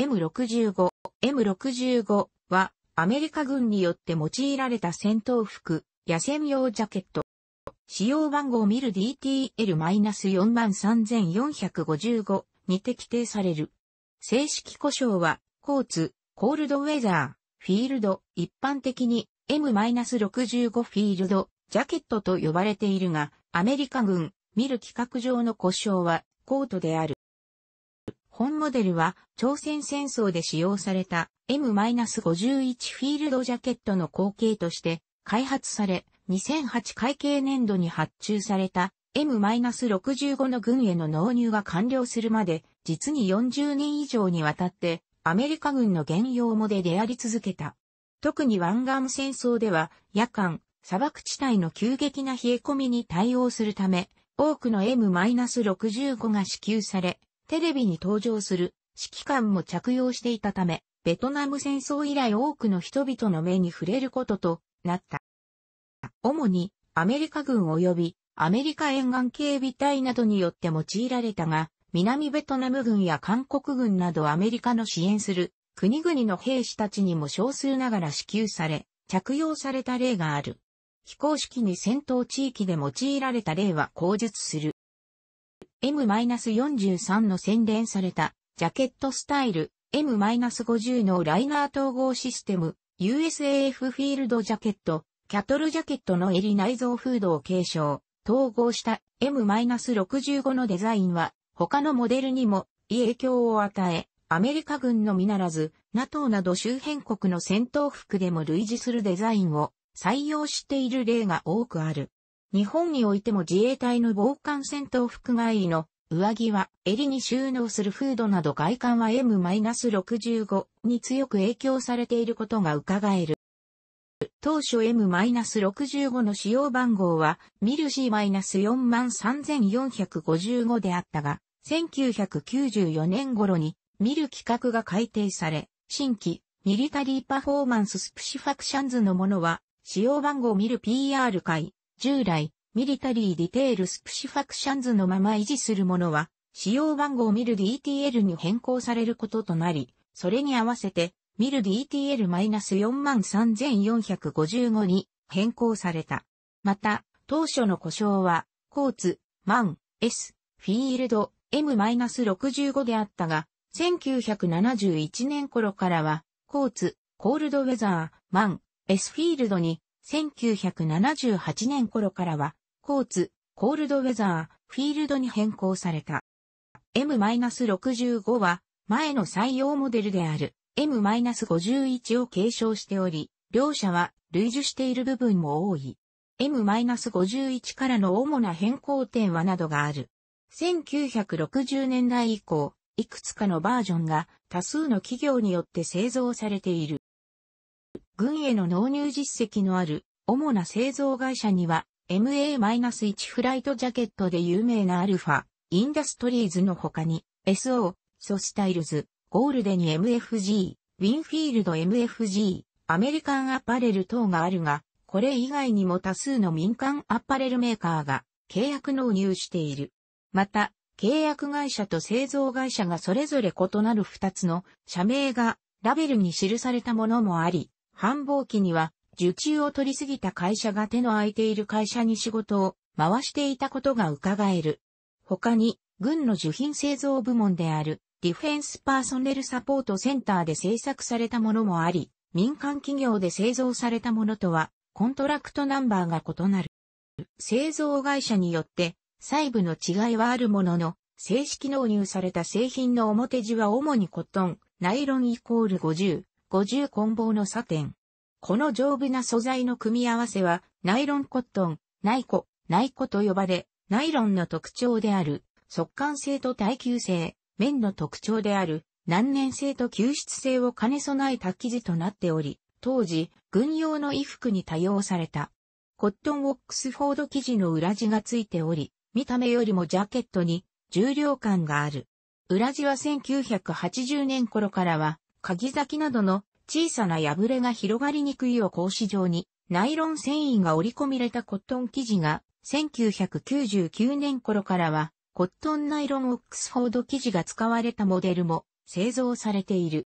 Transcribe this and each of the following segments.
M65、M65 はアメリカ軍によって用いられた戦闘服、野戦用ジャケット。使用番号ミル DTL-43455 に適定される。正式故障は、コーツ、コールドウェザー、フィールド、一般的に M-65 フィールド、ジャケットと呼ばれているが、アメリカ軍、ミル規格上の故障は、コートである。本モデルは朝鮮戦争で使用された M-51 フィールドジャケットの後継として開発され2008会計年度に発注された M-65 の軍への納入が完了するまで実に40年以上にわたってアメリカ軍の現用もで出やり続けた。特に湾岸戦争では夜間、砂漠地帯の急激な冷え込みに対応するため、多くの M-65 が支給され、テレビに登場する指揮官も着用していたため、ベトナム戦争以来多くの人々の目に触れることとなった。主にアメリカ軍及びアメリカ沿岸警備隊などによって用いられたが、南ベトナム軍や韓国軍などアメリカの支援する国々の兵士たちにも少数ながら支給され、着用された例がある。非公式に戦闘地域で用いられた例は口述する。M-43 の洗練されたジャケットスタイル M-50 のライナー統合システム USAF フィールドジャケットキャトルジャケットの襟内蔵フードを継承統合した M-65 のデザインは他のモデルにもい影響を与えアメリカ軍のみならず、NATO など周辺国の戦闘服でも類似するデザインを採用している例が多くある。日本においても自衛隊の防寒戦闘服外衣の上着は襟に収納するフードなど外観は M-65 に強く影響されていることが伺える。当初 M-65 の使用番号はミル C-43455 であったが、1994年頃にミル規格が改定され、新規ミリタリーパフォーマンススプシファクションズのものは使用番号ミル PR 会従来、ミリタリーディテールスプシファクションズのまま維持するものは、使用番号ミル DTL に変更されることとなり、それに合わせて、ミル DTL-43455 に変更された。また、当初の故障は、コーツ、マン、S、フィールド、M-65 であったが、1971年頃からは、コーツ、コールドウェザー、マン、S フィールドに1978年頃からは、コーツ、コールドウェザー、フィールドに変更された。M-65 は、前の採用モデルである M-51 を継承しており、両社は類似している部分も多い。M-51 からの主な変更点はなどがある。1960年代以降、いくつかのバージョンが多数の企業によって製造されている。軍への納入実績のある主な製造会社には MA-1 フライトジャケットで有名なアルファ、インダストリーズの他に SO、ソスタイルズ、ゴールデン MFG、ウィンフィールド MFG、アメリカンアパレル等があるが、これ以外にも多数の民間アパレルメーカーが契約納入している。また、契約会社と製造会社がそれぞれ異なる2つの社名がラベルに記されたものもあり、繁忙期には、受注を取りすぎた会社が手の空いている会社に仕事を回していたことが伺える。他に、軍の受品製造部門であるディフェンスパーソネルサポートセンターで制作されたものもあり、民間企業で製造されたものとはコントラクトナンバーが異なる。製造会社によって細部の違いはあるものの、正式納入された製品の表地は主にコットン、ナイロンイコール50、50棍棒のサテン。この丈夫な素材の組み合わせは、ナイロンコットン、ナイコ、ナイコと呼ばれ、ナイロンの特徴である、速乾性と耐久性、綿の特徴である、難燃性と吸湿性を兼ね備えた生地となっており、当時、軍用の衣服に多用された。コットンオックスフォード生地の裏地がついており、見た目よりもジャケットに重量感がある。裏地は1980年頃からは鍵先などの小さな破れが広がりにくいを格子状に、ナイロン繊維が織り込み入れたコットン生地が、1999年頃からは、コットンナイロンオックスフォード生地が使われたモデルも製造されている。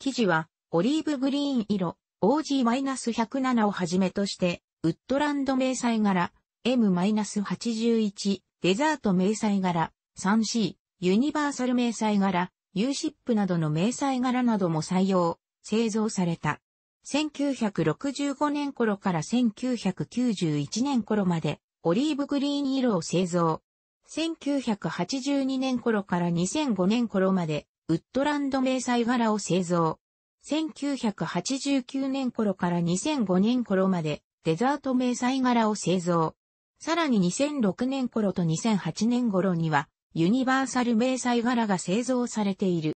生地は、オリーブグリーン色、OG-107 をはじめとして、ウッドランド迷彩柄、M-81、デザート迷彩柄、3C、ユニバーサル迷彩柄、ユーシップなどの迷彩柄なども採用、製造された。1965年頃から1991年頃まで、オリーブグリーン色を製造。1982年頃から2005年頃まで、ウッドランド迷彩柄を製造。1989年頃から2005年頃まで、デザート迷彩柄を製造。さらに2006年頃と2008年頃には、ユニバーサル迷彩柄が製造されている。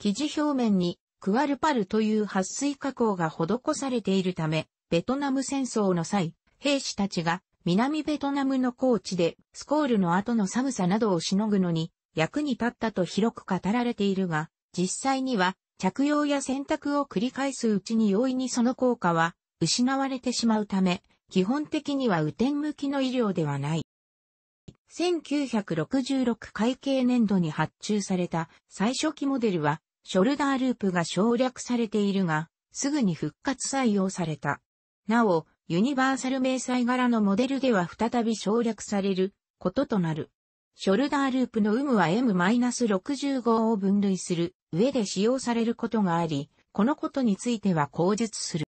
生地表面にクアルパルという撥水加工が施されているため、ベトナム戦争の際、兵士たちが南ベトナムの高地でスコールの後の寒さなどをしのぐのに役に立ったと広く語られているが、実際には着用や洗濯を繰り返すうちに容易にその効果は失われてしまうため、基本的には雨天向きの医療ではない。1966会計年度に発注された最初期モデルは、ショルダーループが省略されているが、すぐに復活採用された。なお、ユニバーサル迷彩柄のモデルでは再び省略されることとなる。ショルダーループの有無は M-65 を分類する上で使用されることがあり、このことについては口述する。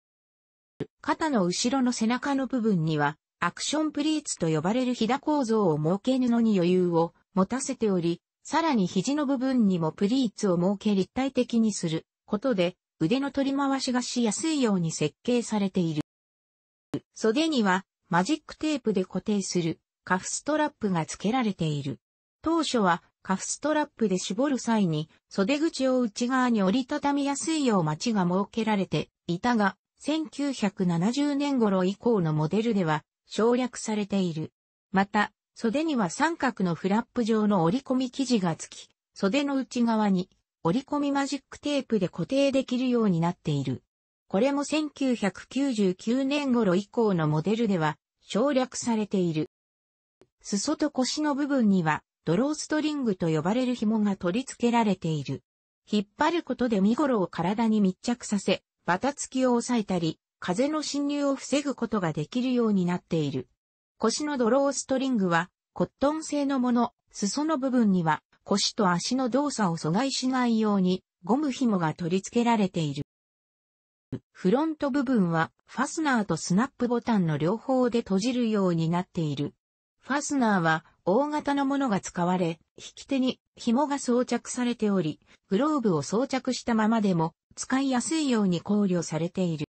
肩の後ろの背中の部分にはアクションプリーツと呼ばれる膝構造を設け布に余裕を持たせており、さらに肘の部分にもプリーツを設け立体的にすることで、腕の取り回しがしやすいように設計されている。袖にはマジックテープで固定するカフストラップが付けられている。当初はカフストラップで絞る際に袖口を内側に折りたたみやすいよう待ちが設けられていたが、1970年頃以降のモデルでは省略されている。また、袖には三角のフラップ状の折り込み生地がつき、袖の内側に折り込みマジックテープで固定できるようになっている。これも1999年頃以降のモデルでは省略されている。裾と腰の部分にはドローストリングと呼ばれる紐が取り付けられている。引っ張ることで身頃を体に密着させ、バタつきを抑えたり、風の侵入を防ぐことができるようになっている。腰のドローストリングは、コットン製のもの、裾の部分には、腰と足の動作を阻害しないように、ゴム紐が取り付けられている。フロント部分は、ファスナーとスナップボタンの両方で閉じるようになっている。ファスナーは、大型のものが使われ、引き手に紐が装着されており、グローブを装着したままでも、使いやすいように考慮されている。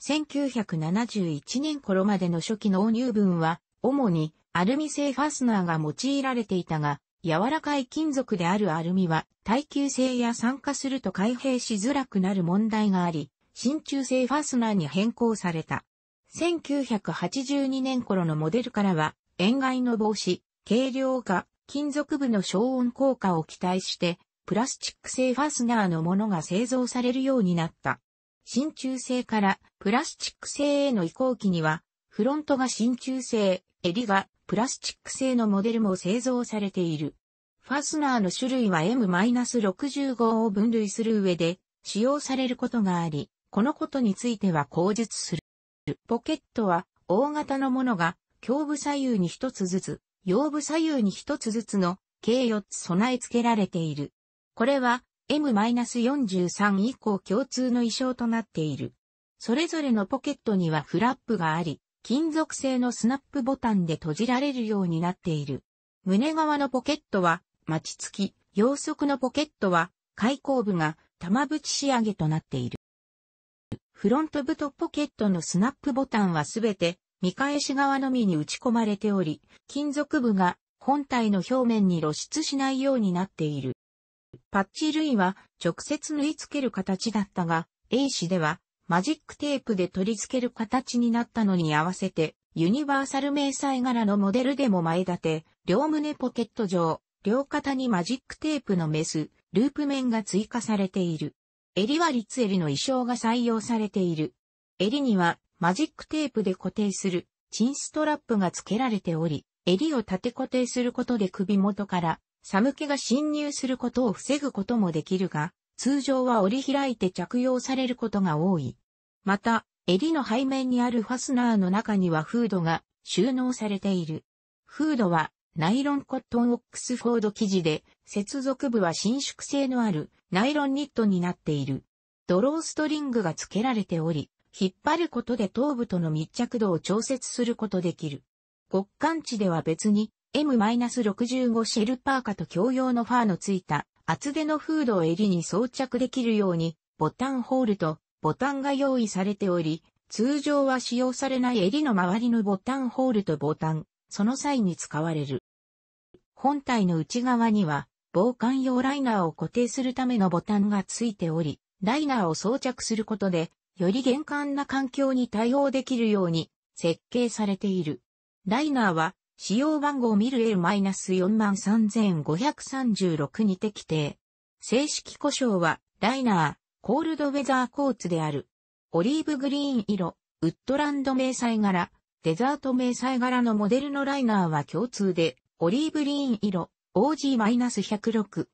1971年頃までの初期の入分は、主にアルミ製ファスナーが用いられていたが、柔らかい金属であるアルミは耐久性や酸化すると開閉しづらくなる問題があり、真鍮製ファスナーに変更された。1982年頃のモデルからは、塩害の防止、軽量化、金属部の消音効果を期待して、プラスチック製ファスナーのものが製造されるようになった。真鍮製からプラスチック製への移行期には、フロントが真鍮製、襟がプラスチック製のモデルも製造されている。ファスナーの種類は M-65 を分類する上で使用されることがあり、このことについては口述する。ポケットは大型のものが胸部左右に一つずつ、腰部左右に一つずつの計4つ備え付けられている。これは M-43 以降共通の衣装となっている。それぞれのポケットにはフラップがあり、金属製のスナップボタンで閉じられるようになっている。胸側のポケットは、待ち付き、洋足のポケットは、開口部が玉縁仕上げとなっている。フロント部とポケットのスナップボタンはすべて見返し側のみに打ち込まれており、金属部が本体の表面に露出しないようになっている。パッチ類は直接縫い付ける形だったが、A 氏ではマジックテープで取り付ける形になったのに合わせて、ユニバーサル迷彩柄のモデルでも前立て、両胸ポケット上、両肩にマジックテープのメス、ループ面が追加されている。襟はリツ襟の衣装が採用されている。襟にはマジックテープで固定するチンストラップが付けられており、襟を縦固定することで首元から寒気が侵入することを防ぐこともできるが、通常は折り開いて着用されることが多い。また、襟の背面にあるファスナーの中にはフードが収納されている。フードはナイロンコットンオックスフォード生地で、接続部は伸縮性のあるナイロンニットになっている。ドローストリングが付けられており、引っ張ることで頭部との密着度を調節することできる。極寒地では別に M-65 シェルパーカと共用のファーのついた厚手のフードを襟に装着できるようにボタンホールとボタンが用意されており、通常は使用されない襟の周りのボタンホールとボタン、その際に使われる。本体の内側には防寒用ライナーを固定するためのボタンがついており、ライナーを装着することで、より厳寒な環境に対応できるように設計されている。ライナーは使用番号ミル L-43536 に適定。正式故障は、ライナー、コールドウェザーコーツである。オリーブグリーン色、ウッドランド迷彩柄、デザート迷彩柄のモデルのライナーは共通で、オリーブグリーン色、OG-106。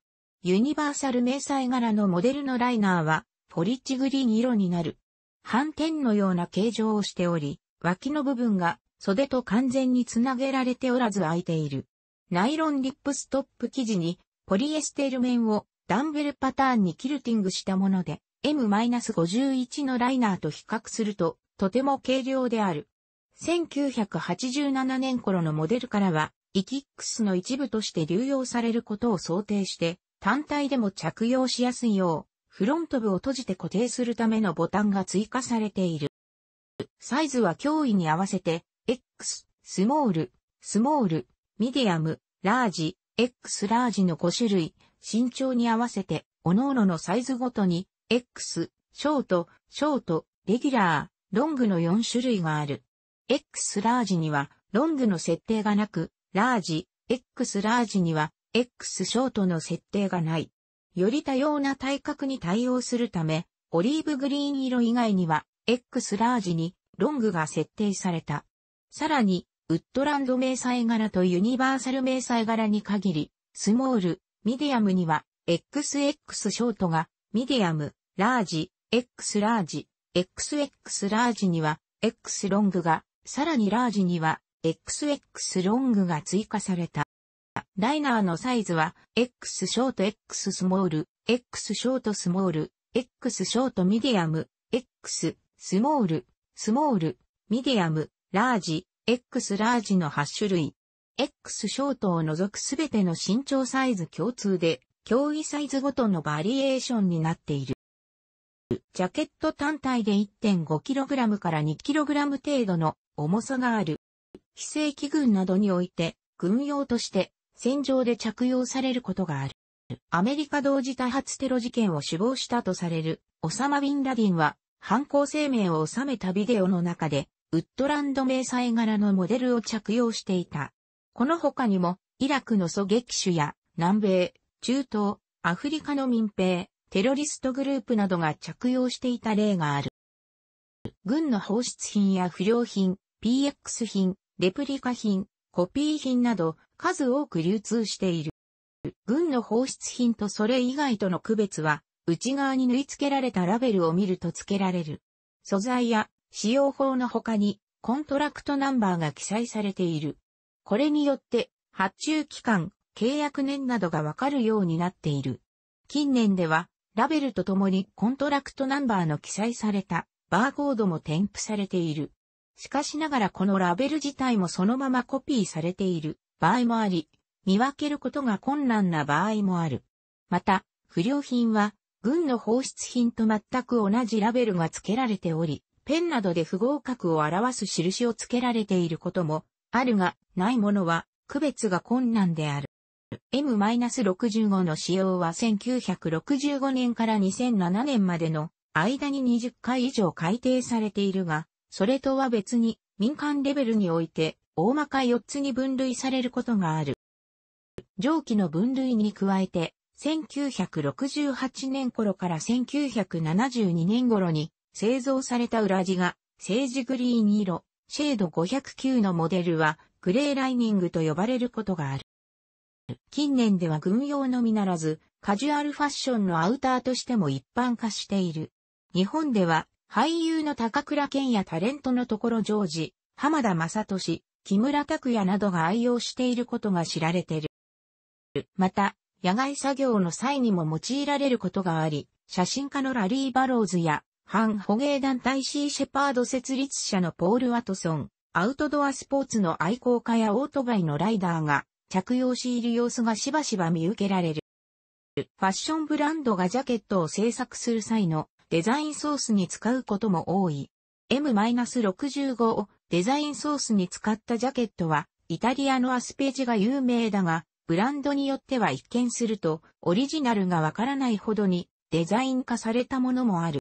ユニバーサル迷彩柄のモデルのライナーは、ポリッチグリーン色になる。反転のような形状をしており、脇の部分が袖と完全につなげられておらず空いている。ナイロンリップストップ生地にポリエステル面をダンベルパターンにキルティングしたもので M-51 のライナーと比較するととても軽量である。1987年頃のモデルからはイキックスの一部として流用されることを想定して単体でも着用しやすいようフロント部を閉じて固定するためのボタンが追加されている。サイズは脅威に合わせて X、スモール、スモール、ミディアム、ラージ、X ラージの5種類、身長に合わせて、各々のサイズごとに、X、ショート、ショート、レギュラー、ロングの4種類がある。X ラージには、ロングの設定がなく、ラージ、X ラージには、X ショートの設定がない。より多様な体格に対応するため、オリーブグリーン色以外には、X ラージに、ロングが設定された。さらに、ウッドランド迷彩柄とユニバーサル迷彩柄に限り、スモール、ミディアムには、XX ショートが、ミディアム、ラージ、X ラージ、XX ラージには、X ロングが、さらにラージには、XX ロングが追加された。ライナーのサイズは、X ショート X スモール、X ショートスモール、X ショートミディアム、X スモール、スモール、ミディアム、ラージ、X ラージの8種類。X ショートを除くすべての身長サイズ共通で、競技サイズごとのバリエーションになっている。ジャケット単体で 1.5kg から 2kg 程度の重さがある。非正規軍などにおいて、軍用として戦場で着用されることがある。アメリカ同時多発テロ事件を首謀したとされる、オサマ・ビン・ラディンは、犯行声明を収めたビデオの中で、ウッドランド迷彩柄のモデルを着用していた。この他にも、イラクの狙撃手や、南米、中東、アフリカの民兵、テロリストグループなどが着用していた例がある。軍の放出品や不良品、PX 品、レプリカ品、コピー品など数多く流通している。軍の放出品とそれ以外との区別は、内側に縫い付けられたラベルを見ると付けられる。素材や使用法の他にコントラクトナンバーが記載されている。これによって発注期間、契約年などがわかるようになっている。近年ではラベルとともにコントラクトナンバーの記載されたバーコードも添付されている。しかしながらこのラベル自体もそのままコピーされている場合もあり、見分けることが困難な場合もある。また、不良品は、軍の放出品と全く同じラベルが付けられており、ペンなどで不合格を表す印を付けられていることもあるが、ないものは区別が困難である。M-65 の使用は1965年から2007年までの間に20回以上改定されているが、それとは別に民間レベルにおいて大まか4つに分類されることがある。上記の分類に加えて、1968年頃から1972年頃に製造された裏地が、セージグリーン色、シェード509のモデルは、グレーライニングと呼ばれることがある。近年では軍用のみならず、カジュアルファッションのアウターとしても一般化している。日本では、俳優の高倉健やタレントのところジョージ、浜田雅俊、木村拓也などが愛用していることが知られている。また、野外作業の際にも用いられることがあり、写真家のラリー・バローズや反捕鯨団体シーシェパード設立者のポール・ワトソン、アウトドアスポーツの愛好家やオートバイのライダーが着用している様子がしばしば見受けられる。ファッションブランドがジャケットを制作する際のデザインソースに使うことも多い。M-65 をデザインソースに使ったジャケットはイタリアのアスページが有名だが、ブランドによっては一見するとオリジナルがわからないほどにデザイン化されたものもある。